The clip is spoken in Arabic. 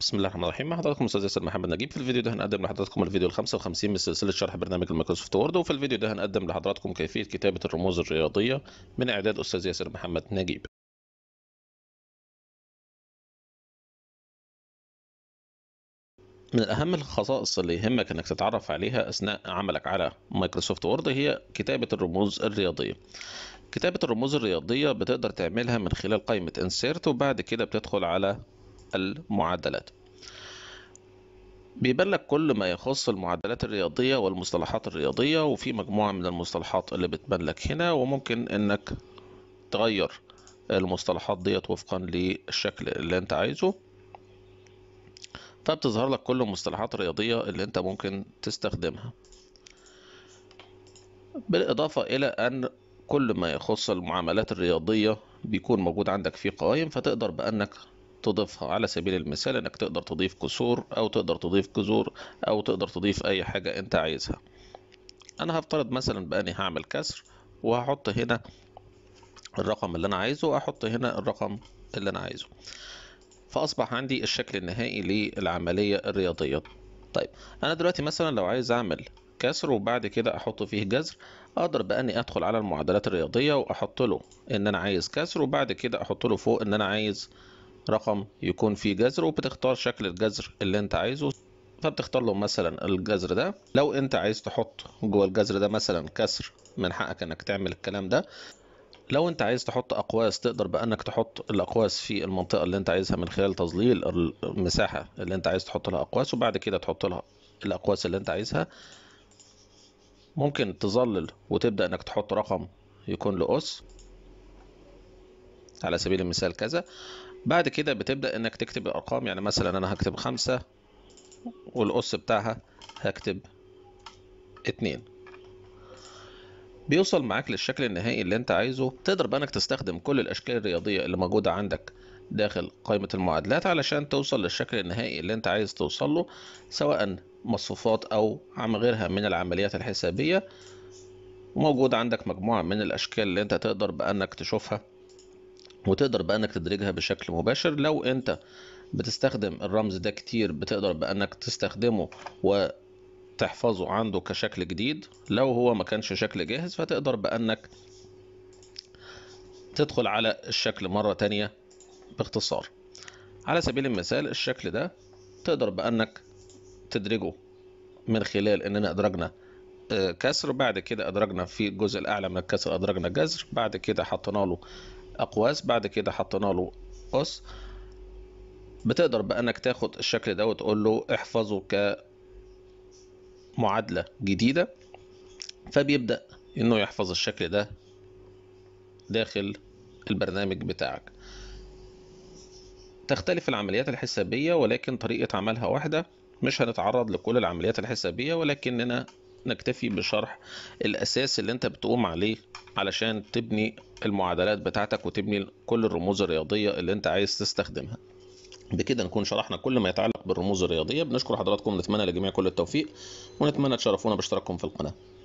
بسم الله الرحمن الرحيم مع حضراتكم استاذ ياسر محمد نجيب في الفيديو ده هنقدم لحضراتكم الفيديو ال 55 من سلسله شرح برنامج المايكروسوفت وورد وفي الفيديو ده هنقدم لحضراتكم كيفيه كتابه الرموز الرياضيه من اعداد استاذ ياسر محمد نجيب من أهم الخصائص اللي يهمك إنك تتعرف عليها أثناء عملك على مايكروسوفت وورد هي كتابة الرموز الرياضية. كتابة الرموز الرياضية بتقدر تعملها من خلال قائمة انسيرت وبعد كده بتدخل على المعادلات بيبان لك كل ما يخص المعادلات الرياضية والمصطلحات الرياضية وفي مجموعة من المصطلحات اللي بتبان لك هنا وممكن انك تغير المصطلحات ديت وفقا للشكل اللي انت عايزه فبتظهر طيب، لك كل المصطلحات الرياضية اللي انت ممكن تستخدمها بالإضافة إلى أن كل ما يخص المعاملات الرياضية بيكون موجود عندك في قوائم فتقدر بأنك تضيفها على سبيل المثال انك تقدر تضيف كسور او تقدر تضيف جذور او تقدر تضيف اي حاجة انت عايزها انا هفترض مثلا باني هعمل كسر وهحط هنا الرقم اللي انا عايزه واحط هنا الرقم اللي انا عايزه فاصبح عندي الشكل النهائي للعملية الرياضية طيب انا دلوقتي مثلا لو عايز اعمل كسر وبعد كده احط فيه جذر اقدر باني ادخل على المعادلات الرياضيه واحط له ان انا عايز كسر وبعد كده احط له فوق ان انا عايز رقم يكون فيه جذر وبتختار شكل الجذر اللي انت عايزه فبتختار له مثلا الجذر ده لو انت عايز تحط جوه الجذر ده مثلا كسر من حقك انك تعمل الكلام ده لو انت عايز تحط اقواس تقدر بانك تحط الاقواس في المنطقه اللي انت عايزها من خلال تظليل المساحه اللي انت عايز تحط لها اقواس وبعد كده تحط لها الاقواس اللي انت عايزها ممكن تظلل وتبدا انك تحط رقم يكون له اس على سبيل المثال كذا بعد كده بتبدأ انك تكتب الارقام يعني مثلا انا هكتب خمسة والأس بتاعها هكتب اتنين بيوصل معاك للشكل النهائي اللي انت عايزه تقدر بقى انك تستخدم كل الاشكال الرياضية اللي موجودة عندك داخل قائمة المعادلات علشان توصل للشكل النهائي اللي انت عايز توصل له سواء مصفوفات او عم غيرها من العمليات الحسابية وموجود عندك مجموعة من الاشكال اللي انت تقدر بانك تشوفها وتقدر بانك تدرجها بشكل مباشر لو انت بتستخدم الرمز ده كتير بتقدر بانك تستخدمه و تحفظه عنده كشكل جديد لو هو ما كانش شكل جاهز فتقدر بانك تدخل على الشكل مرة تانية باختصار على سبيل المثال الشكل ده تقدر بانك تدرجه من خلال اننا ادرجنا آه، كسر بعد كده ادرجنا في الجزء الاعلى من الكسر ادرجنا جذر بعد كده حطينا له اقواس بعد كده حطينا له قوس بتقدر بانك تاخد الشكل ده وتقول له احفظه كمعادله جديده فبيبدا انه يحفظ الشكل ده داخل البرنامج بتاعك تختلف العمليات الحسابيه ولكن طريقه عملها واحده مش هنتعرض لكل العمليات الحسابيه ولكننا نكتفي بشرح الأساس اللي أنت بتقوم عليه علشان تبني المعادلات بتاعتك وتبني كل الرموز الرياضية اللي أنت عايز تستخدمها بكده نكون شرحنا كل ما يتعلق بالرموز الرياضية بنشكر حضراتكم ونتمنى لجميع كل التوفيق ونتمنى تشرفونا باشتراككم في القناة